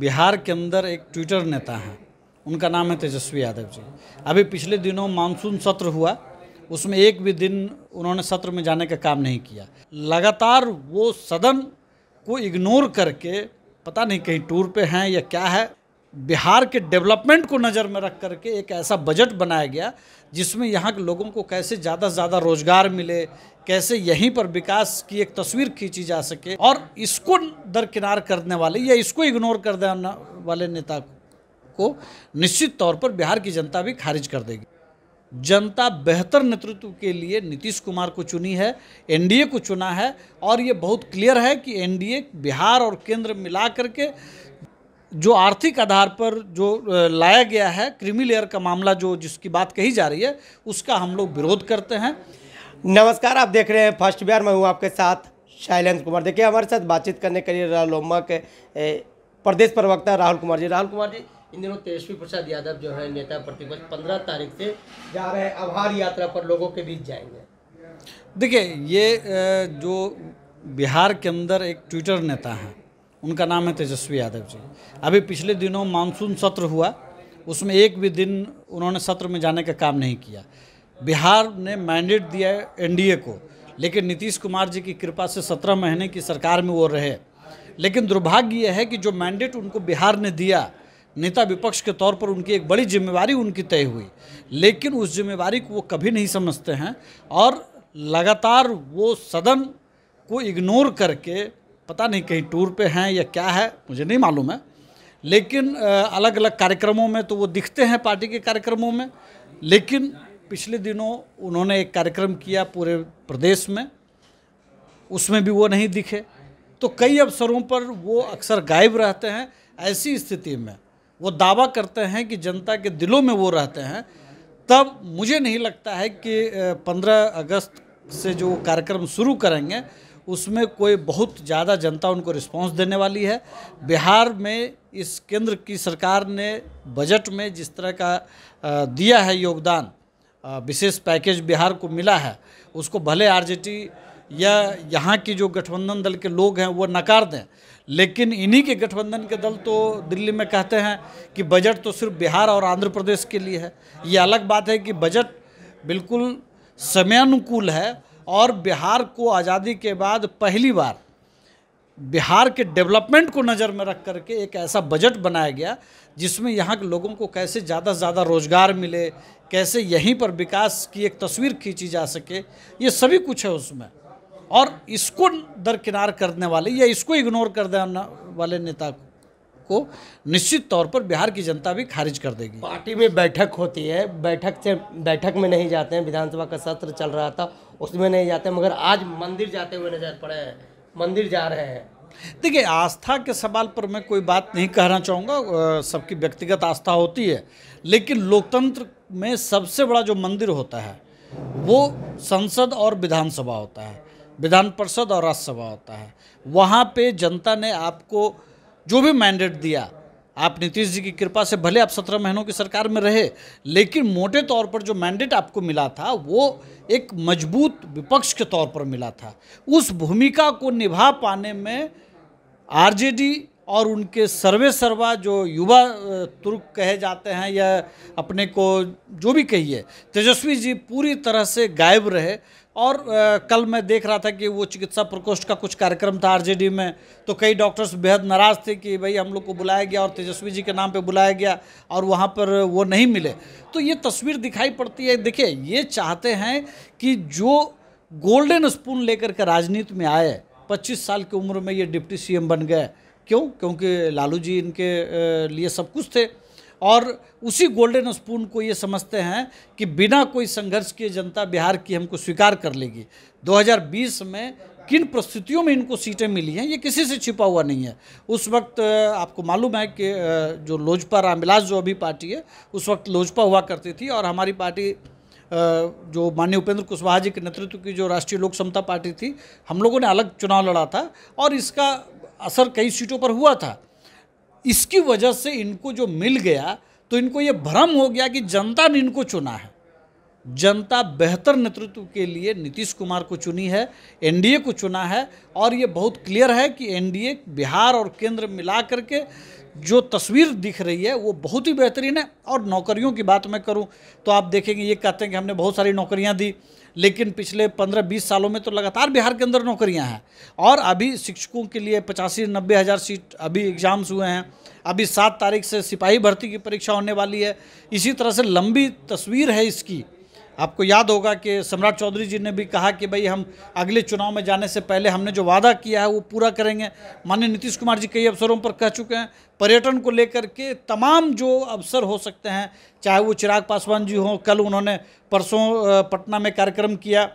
बिहार के अंदर एक ट्विटर नेता हैं उनका नाम है तेजस्वी यादव जी अभी पिछले दिनों मानसून सत्र हुआ उसमें एक भी दिन उन्होंने सत्र में जाने का काम नहीं किया लगातार वो सदन को इग्नोर करके पता नहीं कहीं टूर पे हैं या क्या है बिहार के डेवलपमेंट को नज़र में रख करके एक ऐसा बजट बनाया गया जिसमें यहाँ के लोगों को कैसे ज़्यादा से ज़्यादा रोजगार मिले कैसे यहीं पर विकास की एक तस्वीर खींची जा सके और इसको दरकिनार करने वाले या इसको इग्नोर कर देने वाले नेता को निश्चित तौर पर बिहार की जनता भी खारिज कर देगी जनता बेहतर नेतृत्व के लिए नीतीश कुमार को चुनी है एनडीए को चुना है और ये बहुत क्लियर है कि एनडीए बिहार और केंद्र मिला करके जो आर्थिक आधार पर जो लाया गया है क्रीमी लेयर का मामला जो जिसकी बात कही जा रही है उसका हम लोग विरोध करते हैं नमस्कार आप देख रहे हैं फर्स्ट बिहार मैं हूँ आपके साथ शैलेंद्र कुमार देखिए हमारे साथ बातचीत करने के लिए रालोमा के प्रदेश प्रवक्ता राहुल कुमार जी राहुल कुमार जी इन दिनों तेजस्वी प्रसाद यादव जो है नेता प्रतिपक्ष पंद्रह तारीख से जा रहे हैं आभार यात्रा पर लोगों के बीच जाएंगे देखिए ये जो बिहार के अंदर एक ट्विटर नेता हैं उनका नाम है तेजस्वी यादव जी अभी पिछले दिनों मानसून सत्र हुआ उसमें एक भी दिन उन्होंने सत्र में जाने का काम नहीं किया बिहार ने मैंडेट दिया है एनडीए को लेकिन नीतीश कुमार जी की कृपा से सत्रह महीने की सरकार में वो रहे लेकिन दुर्भाग्य यह है कि जो मैंडेट उनको बिहार ने दिया नेता विपक्ष के तौर पर उनकी एक बड़ी जिम्मेवारी उनकी तय हुई लेकिन उस जिम्मेवारी को वो कभी नहीं समझते हैं और लगातार वो सदन को इग्नोर करके पता नहीं कहीं टूर पे हैं या क्या है मुझे नहीं मालूम है लेकिन अलग अलग कार्यक्रमों में तो वो दिखते हैं पार्टी के कार्यक्रमों में लेकिन पिछले दिनों उन्होंने एक कार्यक्रम किया पूरे प्रदेश में उसमें भी वो नहीं दिखे तो कई अवसरों पर वो अक्सर गायब रहते हैं ऐसी स्थिति में वो दावा करते हैं कि जनता के दिलों में वो रहते हैं तब मुझे नहीं लगता है कि 15 अगस्त से जो कार्यक्रम शुरू करेंगे उसमें कोई बहुत ज़्यादा जनता उनको रिस्पांस देने वाली है बिहार में इस केंद्र की सरकार ने बजट में जिस तरह का दिया है योगदान विशेष पैकेज बिहार को मिला है उसको भले आरजेटी या यहाँ की जो गठबंधन दल के लोग हैं वो नकार दें लेकिन इन्हीं के गठबंधन के दल तो दिल्ली में कहते हैं कि बजट तो सिर्फ बिहार और आंध्र प्रदेश के लिए है ये अलग बात है कि बजट बिल्कुल समयानुकूल है और बिहार को आज़ादी के बाद पहली बार बिहार के डेवलपमेंट को नज़र में रख करके एक ऐसा बजट बनाया गया जिसमें यहाँ के लोगों को कैसे ज़्यादा से ज़्यादा रोज़गार मिले कैसे यहीं पर विकास की एक तस्वीर खींची जा सके ये सभी कुछ है उसमें और इसको दरकिनार करने वाले या इसको इग्नोर कर देने वाले नेता को को निश्चित तौर पर बिहार की जनता भी खारिज कर देगी पार्टी में बैठक होती है बैठक से बैठक में नहीं जाते हैं विधानसभा का सत्र चल रहा था उसमें नहीं जाते मगर आज मंदिर जाते हुए नजर पड़े हैं मंदिर जा रहे हैं देखिए आस्था के सवाल पर मैं कोई बात नहीं कहना चाहूँगा सबकी व्यक्तिगत आस्था होती है लेकिन लोकतंत्र में सबसे बड़ा जो मंदिर होता है वो संसद और विधानसभा होता है विधान परिषद और राज्यसभा होता है वहाँ पे जनता ने आपको जो भी मैंडेट दिया आप नीतीश जी की कृपा से भले आप सत्रह महीनों की सरकार में रहे लेकिन मोटे तौर पर जो मैंडेट आपको मिला था वो एक मजबूत विपक्ष के तौर पर मिला था उस भूमिका को निभा पाने में आरजेडी और उनके सर्वे सर्वा जो युवा तुर्क कहे जाते हैं या अपने को जो भी कहिए तेजस्वी जी पूरी तरह से गायब रहे और कल मैं देख रहा था कि वो चिकित्सा प्रकोष्ठ का कुछ कार्यक्रम था आरजेडी में तो कई डॉक्टर्स बेहद नाराज़ थे कि भाई हम लोग को बुलाया गया और तेजस्वी जी के नाम पे बुलाया गया और वहाँ पर वो नहीं मिले तो ये तस्वीर दिखाई पड़ती है देखिए ये चाहते हैं कि जो गोल्डन स्पून लेकर के राजनीति में आए पच्चीस साल की उम्र में ये डिप्टी सीएम बन गए क्यों क्योंकि लालू जी इनके लिए सब कुछ थे और उसी गोल्डन स्पून को ये समझते हैं कि बिना कोई संघर्ष किए जनता बिहार की हमको स्वीकार कर लेगी 2020 में किन परिस्थितियों में इनको सीटें मिली हैं ये किसी से छिपा हुआ नहीं है उस वक्त आपको मालूम है कि जो लोजपा रामविलास जो अभी पार्टी है उस वक्त लोजपा हुआ करती थी और हमारी पार्टी जो माननीय उपेंद्र कुशवाहा जी के नेतृत्व की जो राष्ट्रीय लोक समता पार्टी थी हम लोगों ने अलग चुनाव लड़ा था और इसका असर कई सीटों पर हुआ था इसकी वजह से इनको जो मिल गया तो इनको ये भ्रम हो गया कि जनता ने इनको चुना है जनता बेहतर नेतृत्व के लिए नीतीश कुमार को चुनी है एनडीए को चुना है और ये बहुत क्लियर है कि एनडीए बिहार और केंद्र मिला करके जो तस्वीर दिख रही है वो बहुत ही बेहतरीन है और नौकरियों की बात मैं करूं तो आप देखेंगे ये कहते हैं कि हमने बहुत सारी नौकरियां दी लेकिन पिछले 15-20 सालों में तो लगातार बिहार के अंदर नौकरियां हैं और अभी शिक्षकों के लिए पचासी नब्बे हज़ार सीट अभी एग्ज़ाम्स हुए हैं अभी सात तारीख से सिपाही भर्ती की परीक्षा होने वाली है इसी तरह से लंबी तस्वीर है इसकी आपको याद होगा कि सम्राट चौधरी जी ने भी कहा कि भाई हम अगले चुनाव में जाने से पहले हमने जो वादा किया है वो पूरा करेंगे माननीय नीतीश कुमार जी कई अवसरों पर कह चुके हैं पर्यटन को लेकर के तमाम जो अवसर हो सकते हैं चाहे वो चिराग पासवान जी हों कल उन्होंने परसों पटना में कार्यक्रम किया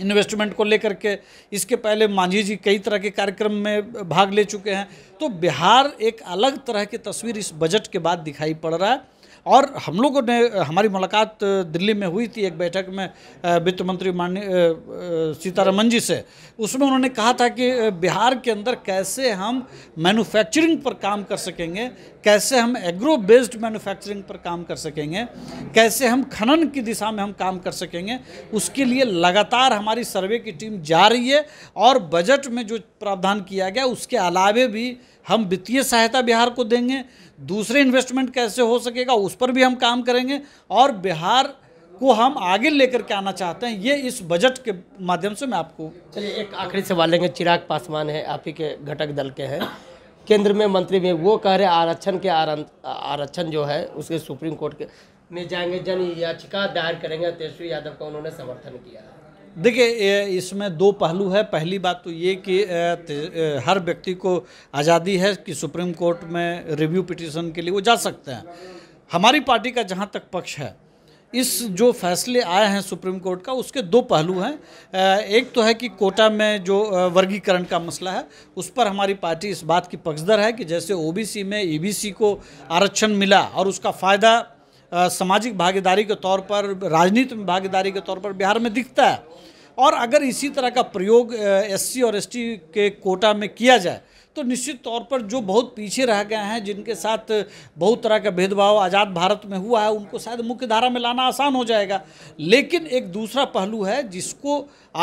इन्वेस्टमेंट को लेकर के इसके पहले मांझी जी कई तरह के कार्यक्रम में भाग ले चुके हैं तो बिहार एक अलग तरह की तस्वीर इस बजट के बाद दिखाई पड़ रहा है और हम लोगों ने हमारी मुलाकात दिल्ली में हुई थी एक बैठक में वित्त मंत्री माननीय सीतारमन जी से उसमें उन्होंने कहा था कि बिहार के अंदर कैसे हम मैन्युफैक्चरिंग पर काम कर सकेंगे कैसे हम एग्रो बेस्ड मैन्युफैक्चरिंग पर काम कर सकेंगे कैसे हम खनन की दिशा में हम काम कर सकेंगे उसके लिए लगातार हमारी सर्वे की टीम जा रही है और बजट में जो प्रावधान किया गया उसके अलावे भी हम वित्तीय सहायता बिहार को देंगे दूसरे इन्वेस्टमेंट कैसे हो सकेगा उस पर भी हम काम करेंगे और बिहार को हम आगे लेकर के आना चाहते हैं ये इस बजट के माध्यम से मैं आपको चलिए एक आखिरी सवाल लेंगे चिराग पासवान है आप ही के घटक दल के हैं केंद्र में मंत्री में वो कह रहे आरक्षण के आरक्षण जो है उसके सुप्रीम कोर्ट के में जाएंगे जन याचिका दायर करेंगे तेजस्वी यादव का उन्होंने समर्थन किया है देखिए इसमें दो पहलू है पहली बात तो ये कि हर व्यक्ति को आज़ादी है कि सुप्रीम कोर्ट में रिव्यू पिटीशन के लिए वो जा सकते हैं हमारी पार्टी का जहाँ तक पक्ष है इस जो फैसले आए हैं सुप्रीम कोर्ट का उसके दो पहलू हैं एक तो है कि कोटा में जो वर्गीकरण का मसला है उस पर हमारी पार्टी इस बात की पक्षधर है कि जैसे ओबीसी में ईबीसी को आरक्षण मिला और उसका फ़ायदा सामाजिक भागीदारी के तौर पर राजनीति में भागीदारी के तौर पर बिहार में दिखता है और अगर इसी तरह का प्रयोग एससी और एसटी के कोटा में किया जाए तो निश्चित तौर पर जो बहुत पीछे रह गए हैं जिनके साथ बहुत तरह का भेदभाव आज़ाद भारत में हुआ है उनको शायद मुख्य धारा में लाना आसान हो जाएगा लेकिन एक दूसरा पहलू है जिसको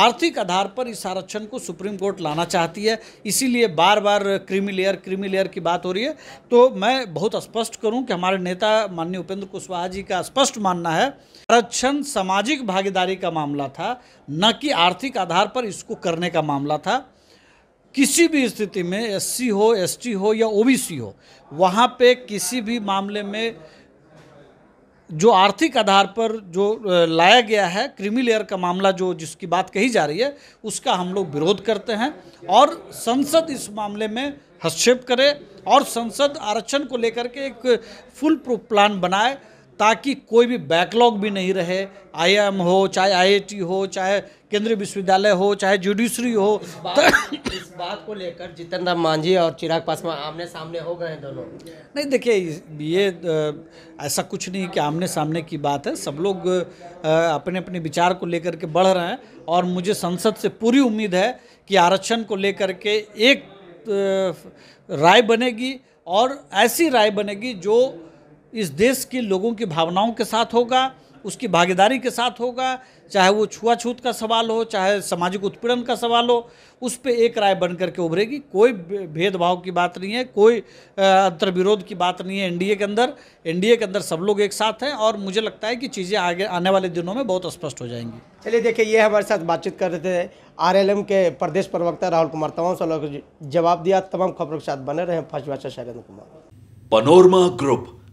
आर्थिक आधार पर इस आरक्षण को सुप्रीम कोर्ट लाना चाहती है इसीलिए बार बार क्रीमी लेयर क्रीमी लेयर की बात हो रही है तो मैं बहुत स्पष्ट करूँ कि हमारे नेता माननीय उपेंद्र कुशवाहा जी का स्पष्ट मानना है आरक्षण सामाजिक भागीदारी का मामला था न कि आर्थिक आधार पर इसको करने का मामला था किसी भी स्थिति में एससी हो एसटी हो या ओबीसी हो वहाँ पे किसी भी मामले में जो आर्थिक आधार पर जो लाया गया है क्रीमी लेयर का मामला जो जिसकी बात कही जा रही है उसका हम लोग विरोध करते हैं और संसद इस मामले में हस्तक्षेप करे और संसद आरक्षण को लेकर के एक फुल प्रूफ प्लान बनाए ताकि कोई भी बैकलॉग भी नहीं रहे आईएम हो चाहे आईआईटी हो चाहे केंद्रीय विश्वविद्यालय हो चाहे जुडिशरी हो इस बात, इस बात को लेकर जितेंद्र राम मांझी और चिराग पासवान आमने सामने हो गए दोनों नहीं देखिए ये ऐसा कुछ नहीं कि आमने सामने की बात है सब लोग अपने अपने विचार को लेकर के बढ़ रहे हैं और मुझे संसद से पूरी उम्मीद है कि आरक्षण को लेकर के एक राय बनेगी और ऐसी राय बनेगी जो इस देश के लोगों की भावनाओं के साथ होगा उसकी भागीदारी के साथ होगा चाहे वो छुआछूत का सवाल हो चाहे सामाजिक उत्पीड़न का सवाल हो उस पर एक राय बन करके उभरेगी कोई भेदभाव की बात नहीं है कोई अंतर्विरोध की बात नहीं है एनडीए के अंदर एनडीए के अंदर सब लोग एक साथ हैं और मुझे लगता है कि चीज़ें आगे आने वाले दिनों में बहुत स्पष्ट हो जाएंगी चलिए देखिए ये हमारे साथ बातचीत कर रहे थे आर के प्रदेश प्रवक्ता राहुल कुमार तमाम सवालों को जवाब दिया तमाम खबरों के साथ बने रहे फर्स्ट भाषा शैलेंद्र कुमार पनोरमा ग्रुप